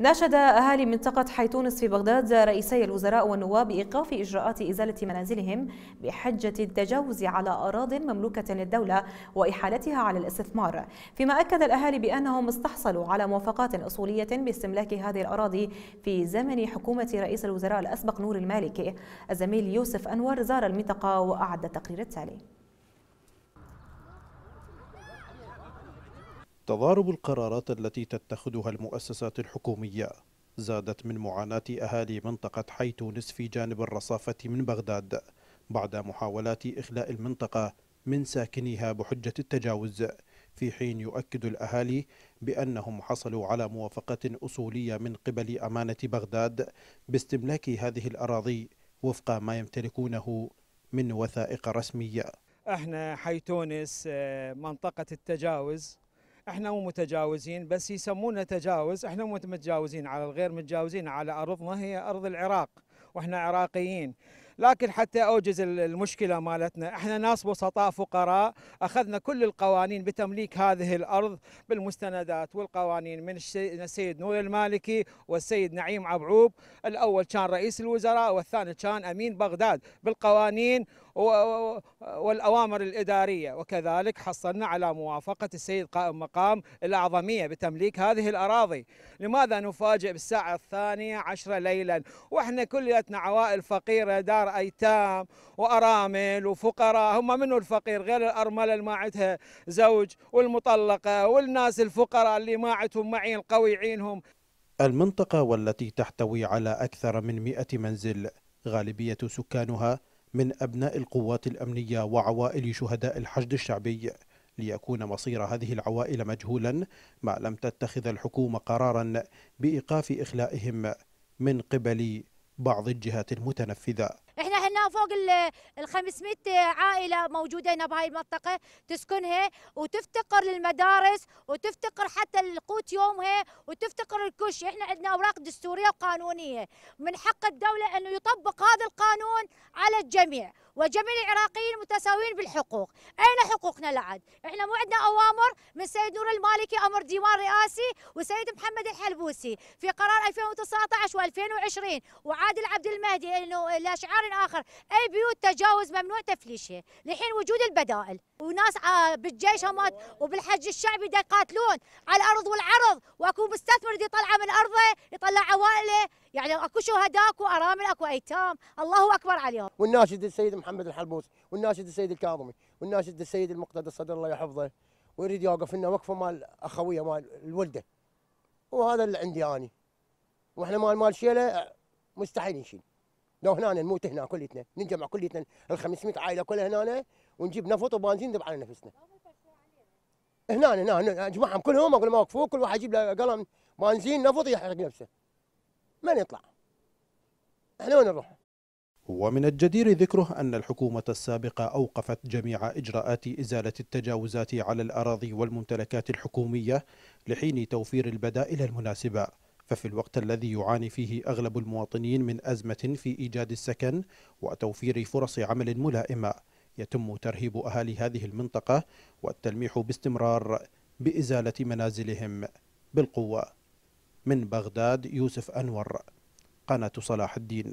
ناشد أهالي منطقة حيتونس في بغداد رئيسي الوزراء والنواب بإيقاف إجراءات إزالة منازلهم بحجة التجاوز على أراض مملوكة للدولة وإحالتها على الاستثمار فيما أكد الأهالي بأنهم استحصلوا على موافقات أصولية باستملاك هذه الأراضي في زمن حكومة رئيس الوزراء الأسبق نور المالكي الزميل يوسف أنور زار المنطقة وأعد التقرير التالي تضارب القرارات التي تتخذها المؤسسات الحكومية زادت من معاناة أهالي منطقة حي تونس في جانب الرصافة من بغداد بعد محاولات إخلاء المنطقة من ساكنيها بحجة التجاوز في حين يؤكد الأهالي بأنهم حصلوا على موافقة أصولية من قبل أمانة بغداد باستملاك هذه الأراضي وفق ما يمتلكونه من وثائق رسمية احنا حي تونس آه، منطقة التجاوز احنا مو متجاوزين بس يسمونه تجاوز احنا مو متجاوزين على الغير متجاوزين على ارضنا هي ارض العراق واحنا عراقيين لكن حتى اوجز المشكله مالتنا احنا ناس بسطاء فقراء اخذنا كل القوانين بتمليك هذه الارض بالمستندات والقوانين من السيد نور المالكي والسيد نعيم عبعوب الاول كان رئيس الوزراء والثاني كان امين بغداد بالقوانين والأوامر الإدارية وكذلك حصلنا على موافقة السيد قائم مقام الأعظمية بتمليك هذه الأراضي لماذا نفاجئ بالساعة الثانية عشرة ليلا وإحنا كلياتنا عوائل فقيرة دار أيتام وأرامل وفقراء هم منو الفقير غير الأرملة اللي ما عندها زوج والمطلقة والناس الفقراء اللي ما عندهم معين قوي عينهم المنطقة والتي تحتوي على أكثر من مئة منزل غالبية سكانها من أبناء القوات الأمنية وعوائل شهداء الحشد الشعبي ليكون مصير هذه العوائل مجهولا ما لم تتخذ الحكومة قرارا بإيقاف إخلائهم من قبل بعض الجهات المتنفذة احنا هنا فوق ال 500 عائله موجوده هنا بهاي المنطقه تسكنها وتفتقر للمدارس وتفتقر حتى لقوت يومها وتفتقر الكش احنا عندنا اوراق دستوريه وقانونيه من حق الدوله انه يطبق هذا القانون الجميع وجميع العراقيين متساويين بالحقوق أين حقوقنا لعد؟ إحنا مو عندنا أوامر من سيد نور المالكي أمر ديوان رئاسي وسيد محمد الحلبوسي في قرار 2019 و2020 وعادل عبد المهدي إنه لشعار آخر أي بيوت تجاوز ممنوع تفليشه لحين وجود البدائل وناس آه، بالجيش همات وبالحج الشعبي دا يقاتلون على الأرض والعرض واكو مستثمر يطلعه من أرضه يطلع عوائله يعني اكو شهداء اكو ارامل اكو ايتام الله اكبر عليهم والناشد السيد محمد الحلبوس والناشد السيد الكاظمي والناشد السيد المقتدى صدر الله يحفظه ويريد يوقف لنا وقفه مال اخويه مال الولده وهذا اللي عندي انا واحنا مال مال شيله مستحيل نشيل لو هنا نموت هنا كليتنا نجمع كليتنا ال 500 عائله كلها هنا ونجيب نفط وبنزين ندب على نفسنا هنا هنا اجمعهم كلهم اقول ما وقفوا كل واحد يجيب له قلم بنزين نفط يحرق نفسه ما نطلع احنا وين نروح ومن الجدير ذكره أن الحكومة السابقة أوقفت جميع إجراءات إزالة التجاوزات على الأراضي والممتلكات الحكومية لحين توفير البدائل المناسبة ففي الوقت الذي يعاني فيه أغلب المواطنين من أزمة في إيجاد السكن وتوفير فرص عمل ملائمة يتم ترهيب أهالي هذه المنطقة والتلميح باستمرار بإزالة منازلهم بالقوة من بغداد يوسف أنور قناة صلاح الدين